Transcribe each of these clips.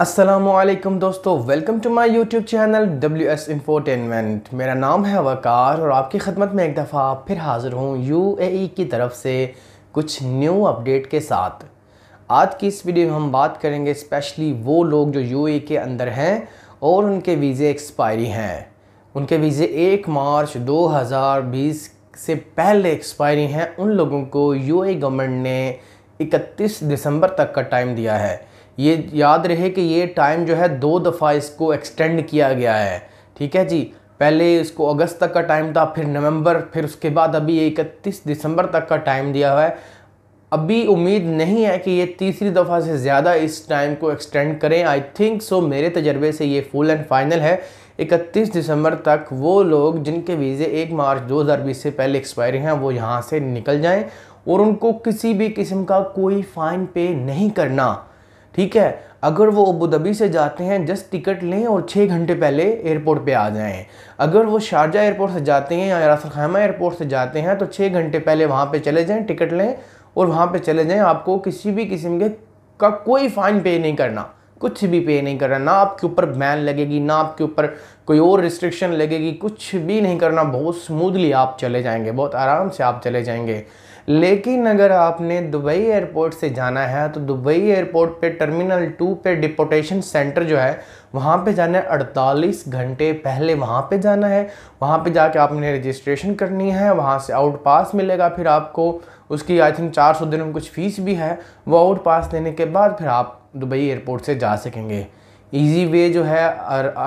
असलम दोस्तों welcome to my YouTube channel W S infotainment मेरा नाम है वकार और आपकी खदमत में एक दफ़ा फिर हाज़िर हूँ ए e की तरफ से कुछ न्यू अपडेट के साथ आज की इस वीडियो में हम बात करेंगे स्पेशली वो लोग जो ए e के अंदर हैं और उनके वीज़े एक्सपायरी हैं उनके वीज़े एक मार्च 2020 से पहले एक्सपायरी हैं उन लोगों को ए गवर्नमेंट e ने इकतीस दिसंबर तक का टाइम दिया है ये याद रहे कि ये टाइम जो है दो दफ़ा इसको एक्सटेंड किया गया है ठीक है जी पहले इसको अगस्त तक का टाइम था फिर नवंबर फिर उसके बाद अभी इकतीस दिसंबर तक का टाइम दिया हुआ है अभी उम्मीद नहीं है कि ये तीसरी दफ़ा से ज़्यादा इस टाइम को एक्सटेंड करें आई थिंक सो मेरे तजर्बे से ये फुल एंड फाइनल है 31 दिसंबर तक वो लोग जिनके वीज़े 1 मार्च 2020 से पहले एक्सपायरी हैं वो यहाँ से निकल जाएं और उनको किसी भी किस्म का कोई फ़ाइन पे नहीं करना ठीक है अगर वो अबू धाबी से जाते हैं जस्ट टिकट लें और छः घंटे पहले एयरपोर्ट पे आ जाएं अगर वो शारजा एयरपोर्ट से जाते हैं या रासल खैमा एयरपोर्ट से जाते हैं तो छः घंटे पहले वहाँ पे चले जाएं टिकट लें और वहाँ पे चले जाएं आपको किसी भी किस्म के का कोई फ़ाइन पे नहीं करना कुछ भी पे नहीं करना ना आपके ऊपर बैन लगेगी ना आपके ऊपर कोई और रिस्ट्रिक्शन लगेगी कुछ भी नहीं करना बहुत स्मूथली आप चले जाएंगे बहुत आराम से आप चले जाएंगे लेकिन अगर आपने दुबई एयरपोर्ट से जाना है तो दुबई एयरपोर्ट पे टर्मिनल टू पे डिपोटेशन सेंटर जो है वहाँ पे जाना है अड़तालीस घंटे पहले वहाँ पे जाना है वहाँ पे जाके आपने रजिस्ट्रेशन करनी है वहाँ से आउट पास मिलेगा फिर आपको उसकी आई थिंक चार सौ दिन में कुछ फ़ीस भी है वो आउट पास लेने के बाद फिर आप दुबई एयरपोर्ट से जा सकेंगे ईजी वे जो है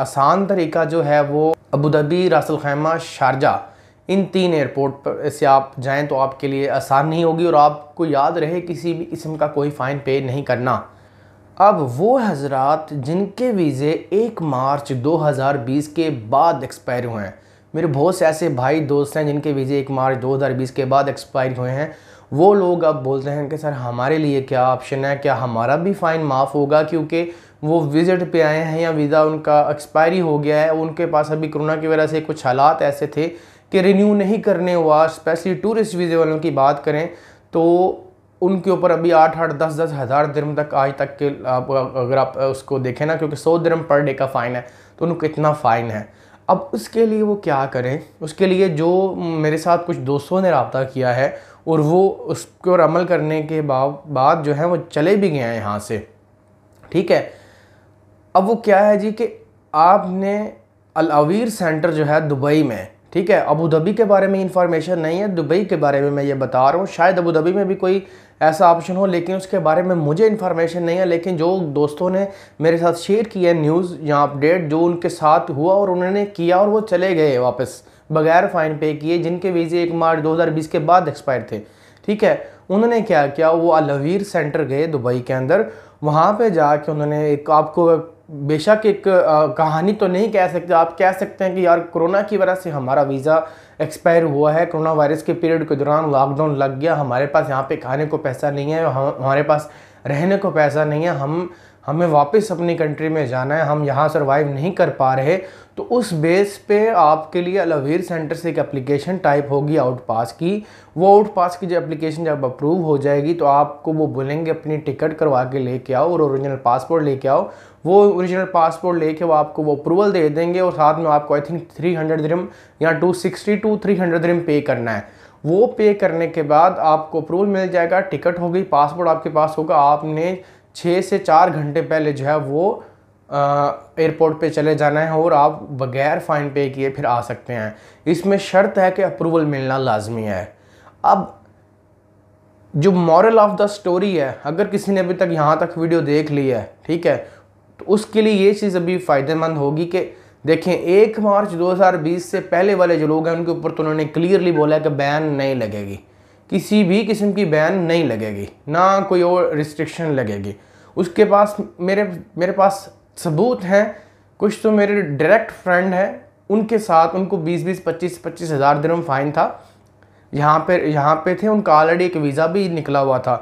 आसान तरीका जो है वो Abu Dhabi Ras al Khaimah Sharjah इन तीन एयरपोर्ट पर से आप जाएं तो आपके लिए आसान नहीं होगी और आपको याद रहे किसी भी किस्म का कोई फ़ाइन पे नहीं करना अब वो हजरात जिनके वीज़े एक मार्च 2020 के बाद एक्सपायर हुए हैं मेरे बहुत से ऐसे भाई दोस्त हैं जिनके वीज़े एक मार्च 2020 के बाद एक्सपायर हुए हैं वो लोग अब बोलते हैं कि सर हमारे लिए क्या ऑप्शन है क्या हमारा भी फ़ाइन माफ़ होगा क्योंकि वो विज़िट पे आए हैं या वीज़ा उनका एक्सपायरी हो गया है उनके पास अभी कोरोना की वजह से कुछ हालात ऐसे थे कि रिन्यू नहीं करने हुआ स्पेशली टूरिस्ट वीज़े वालों की बात करें तो उनके ऊपर अभी आठ आठ दस दस हज़ार दरम तक आज तक के आप अगर आप उसको देखें ना क्योंकि सौ दरम पर डे का फ़ाइन है तो उनको इतना फ़ाइन है अब उसके लिए वो क्या करें उसके लिए जो मेरे साथ कुछ दोस्तों ने रबता किया है और वो उसको अमल करने के बाद जो है वो चले भी गए हैं यहाँ से ठीक है अब वो क्या है जी कि आपने अलावीर सेंटर जो है दुबई में ठीक है अबू धाबी के बारे में इन्फॉर्मेशन नहीं है दुबई के बारे में मैं ये बता रहा हूँ शायद अबू धाबी में भी कोई ऐसा ऑप्शन हो लेकिन उसके बारे में मुझे इन्फॉर्मेशन नहीं है लेकिन जो दोस्तों ने मेरे साथ शेयर किया है न्यूज़ या अपडेट जो उनके साथ हुआ और उन्होंने किया और वो चले गए वापस बगैर फ़ाइन पे किए जिनके वीज़े एक मार्च बीस के बाद एक्सपायर थे ठीक है उन्होंने क्या किया वो अलवीर सेंटर गए दुबई के अंदर वहाँ पे जाके उन्होंने एक आपको बेशक एक कहानी तो नहीं कह सकते आप कह सकते हैं कि यार कोरोना की वजह से हमारा वीज़ा एक्सपायर हुआ है कोरोना वायरस के पीरियड के दौरान लॉकडाउन लग गया हमारे पास यहाँ पे खाने को पैसा नहीं है हम हमारे पास रहने को पैसा नहीं है हम हमें वापस अपनी कंट्री में जाना है हम यहाँ सर्वाइव नहीं कर पा रहे तो उस बेस पे आपके लिए अलवीर सेंटर से एक एप्लीकेशन टाइप होगी आउट पास की वो आउट पास की जो एप्लीकेशन जब अप्रूव हो जाएगी तो आपको वो बोलेंगे अपनी टिकट करवा के लेके आओ और ओरिजिनल पासपोर्ट लेके आओ वो ओरिजिनल पासपोर्ट लेके वो आपको वो अप्रूवल दे देंगे और साथ में आपको आई थिंक थ्री हंड्रेड या two sixty to three hundred पे करना है वो पे करने के बाद आपको अप्रूवल मिल जाएगा टिकट होगी पासपोर्ट आपके पास होगा आपने छः से चार घंटे पहले जो है वो एयरपोर्ट पे चले जाना है और आप बगैर फ़ाइन पे किए फिर आ सकते हैं इसमें शर्त है कि अप्रूवल मिलना लाजमी है अब जो मॉरल ऑफ द स्टोरी है अगर किसी ने अभी तक यहाँ तक वीडियो देख ली है ठीक है तो उसके लिए ये चीज़ अभी फ़ायदेमंद होगी कि देखें एक मार्च 2020 से पहले वाले जो लोग हैं उनके ऊपर तो उन्होंने क्लियरली बोला है कि बैन नहीं लगेगी किसी भी किस्म की बैन नहीं लगेगी ना कोई और रिस्ट्रिक्शन लगेगी उसके पास मेरे मेरे पास सबूत हैं कुछ तो मेरे डायरेक्ट फ्रेंड हैं उनके साथ उनको 20 बीस पच्चीस पच्चीस हज़ार दिनों फ़ाइन था यहाँ पर यहाँ पे थे उनका ऑलरेडी एक वीज़ा भी निकला हुआ था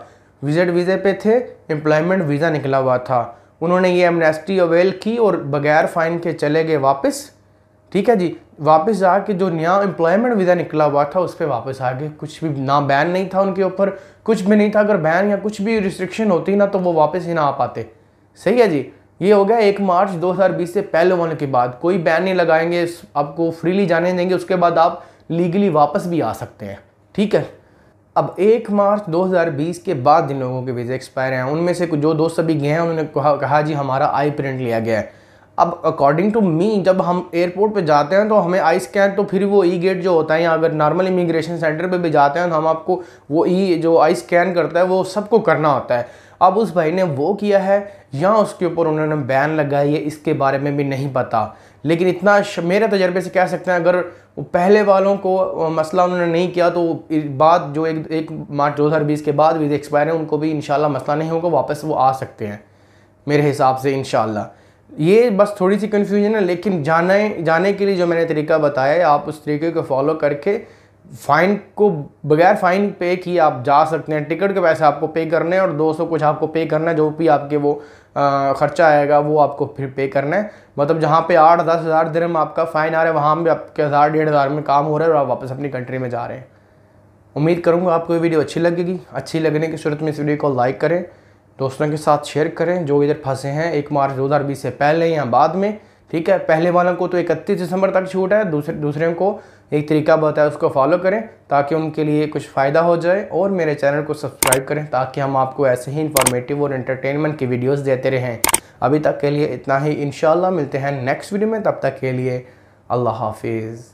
विजिट वीज़े पे थे एम्प्लॉयमेंट वीज़ा निकला हुआ था उन्होंने ये एमनेस्टी अवेल की और बगैर फ़ाइन के चले गए वापस ठीक है जी वापस के जो नया एम्प्लॉयमेंट वीज़ा निकला हुआ था उस पर वापस आ गए कुछ भी ना बैन नहीं था उनके ऊपर कुछ भी नहीं था अगर बैन या कुछ भी रिस्ट्रिक्शन होती ना तो वो वापस ही ना आ पाते सही है जी ये हो गया एक मार्च 2020 से पहले होने के बाद कोई बैन नहीं लगाएंगे आपको फ्रीली जाने देंगे उसके बाद आप लीगली वापस भी आ सकते हैं ठीक है अब एक मार्च 2020 के बाद जिन लोगों के वीज़ा एक्सपायर हैं उनमें से जो दोस्त अभी गए हैं उन्होंने कहा, कहा जी हमारा आई प्रिंट लिया गया है अब अकॉर्डिंग टू मी जब हम एयरपोर्ट पे जाते हैं तो हमें आई स्कैन तो फिर वो ई गेट जो होता है या अगर नॉर्मल इमिग्रेशन सेंटर पे भी जाते हैं तो हम आपको वो ई e जो आई स्कैन करता है वो सबको करना होता है अब उस भाई ने वो किया है या उसके ऊपर उन्होंने बैन लगाई है इसके बारे में भी नहीं पता लेकिन इतना मेरे तजर्बे से कह सकते हैं अगर पहले वालों को मसला उन्होंने नहीं किया तो बाद जो एक एक मार्च बीस के बाद वीज़े एक्सपायर हैं उनको भी इन मसला नहीं होगा वापस वो आ सकते हैं मेरे हिसाब से इन ये बस थोड़ी सी कन्फ्यूजन है लेकिन जाने जाने के लिए जो मैंने तरीका बताया आप उस तरीके को फॉलो करके फ़ाइन को बगैर फ़ाइन पे किए आप जा सकते हैं टिकट के पैसे आपको पे करने और और 200 कुछ आपको पे करना है जो भी आपके वो खर्चा आएगा वो आपको फिर पे करना है मतलब जहाँ पे आठ दस हज़ार दिन में आपका फ़ाइन आ रहा है वहाँ भी आपके हज़ार डेढ़ हज़ार में काम हो रहा है और आप वापस अपनी कंट्री में जा रहे हैं उम्मीद करूँगा आपको ये वीडियो अच्छी लगेगी अच्छी लगने की सूरत में इस वीडियो को लाइक करें दोस्तों के साथ शेयर करें जो इधर फंसे हैं एक मार्च दो से पहले या बाद में ठीक है पहले वालों को तो इकतीस दिसंबर तक छूट है दूसरे दूसरे को एक तरीका बताया उसको फॉलो करें ताकि उनके लिए कुछ फ़ायदा हो जाए और मेरे चैनल को सब्सक्राइब करें ताकि हम आपको ऐसे ही इंफॉर्मेटिव और एंटरटेनमेंट की वीडियोस देते रहें अभी तक के लिए इतना ही इन मिलते हैं नेक्स्ट वीडियो में तब तक के लिए अल्लाह हाफिज़